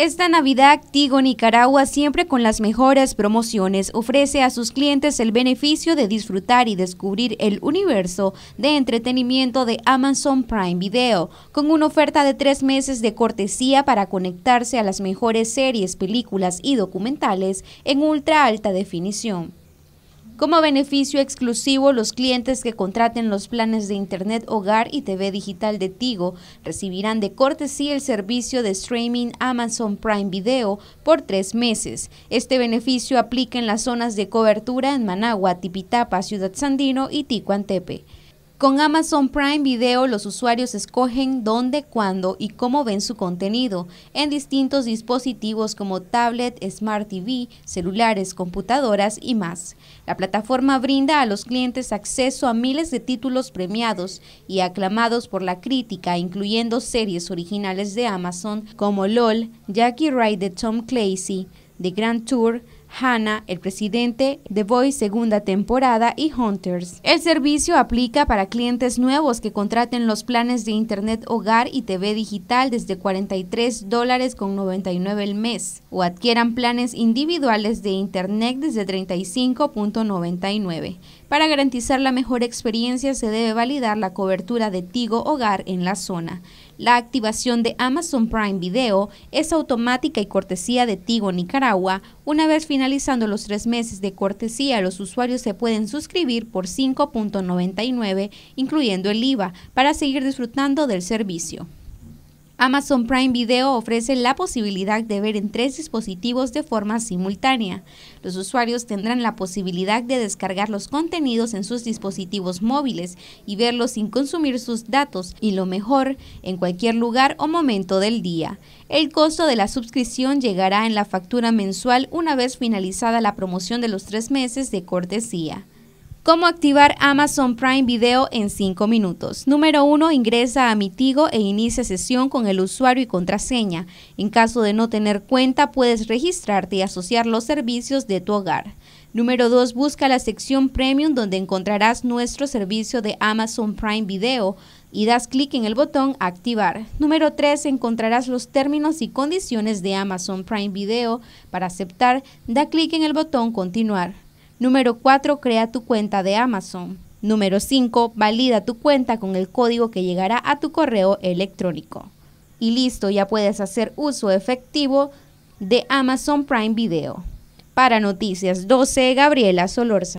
Esta Navidad, Tigo Nicaragua, siempre con las mejores promociones, ofrece a sus clientes el beneficio de disfrutar y descubrir el universo de entretenimiento de Amazon Prime Video, con una oferta de tres meses de cortesía para conectarse a las mejores series, películas y documentales en ultra alta definición. Como beneficio exclusivo, los clientes que contraten los planes de Internet Hogar y TV Digital de Tigo recibirán de cortesía el servicio de streaming Amazon Prime Video por tres meses. Este beneficio aplica en las zonas de cobertura en Managua, Tipitapa, Ciudad Sandino y Ticuantepe. Con Amazon Prime Video los usuarios escogen dónde, cuándo y cómo ven su contenido en distintos dispositivos como tablet, smart TV, celulares, computadoras y más. La plataforma brinda a los clientes acceso a miles de títulos premiados y aclamados por la crítica, incluyendo series originales de Amazon como LOL, Jackie Ride de Tom Clancy, The Grand Tour, Hannah, El Presidente, The Voice segunda temporada y Hunters. El servicio aplica para clientes nuevos que contraten los planes de Internet Hogar y TV Digital desde $43.99 el mes o adquieran planes individuales de Internet desde 35.99. Para garantizar la mejor experiencia se debe validar la cobertura de Tigo Hogar en la zona. La activación de Amazon Prime Video es automática y cortesía de Tigo Nicaragua. Una vez finalizando los tres meses de cortesía, los usuarios se pueden suscribir por 5.99, incluyendo el IVA, para seguir disfrutando del servicio. Amazon Prime Video ofrece la posibilidad de ver en tres dispositivos de forma simultánea. Los usuarios tendrán la posibilidad de descargar los contenidos en sus dispositivos móviles y verlos sin consumir sus datos y lo mejor, en cualquier lugar o momento del día. El costo de la suscripción llegará en la factura mensual una vez finalizada la promoción de los tres meses de cortesía. Cómo activar Amazon Prime Video en 5 minutos. Número 1. Ingresa a Mitigo e inicia sesión con el usuario y contraseña. En caso de no tener cuenta, puedes registrarte y asociar los servicios de tu hogar. Número 2. Busca la sección Premium donde encontrarás nuestro servicio de Amazon Prime Video y das clic en el botón Activar. Número 3. Encontrarás los términos y condiciones de Amazon Prime Video. Para aceptar, da clic en el botón Continuar. Número 4. Crea tu cuenta de Amazon. Número 5. Valida tu cuenta con el código que llegará a tu correo electrónico. Y listo, ya puedes hacer uso efectivo de Amazon Prime Video. Para Noticias 12, Gabriela Solorza.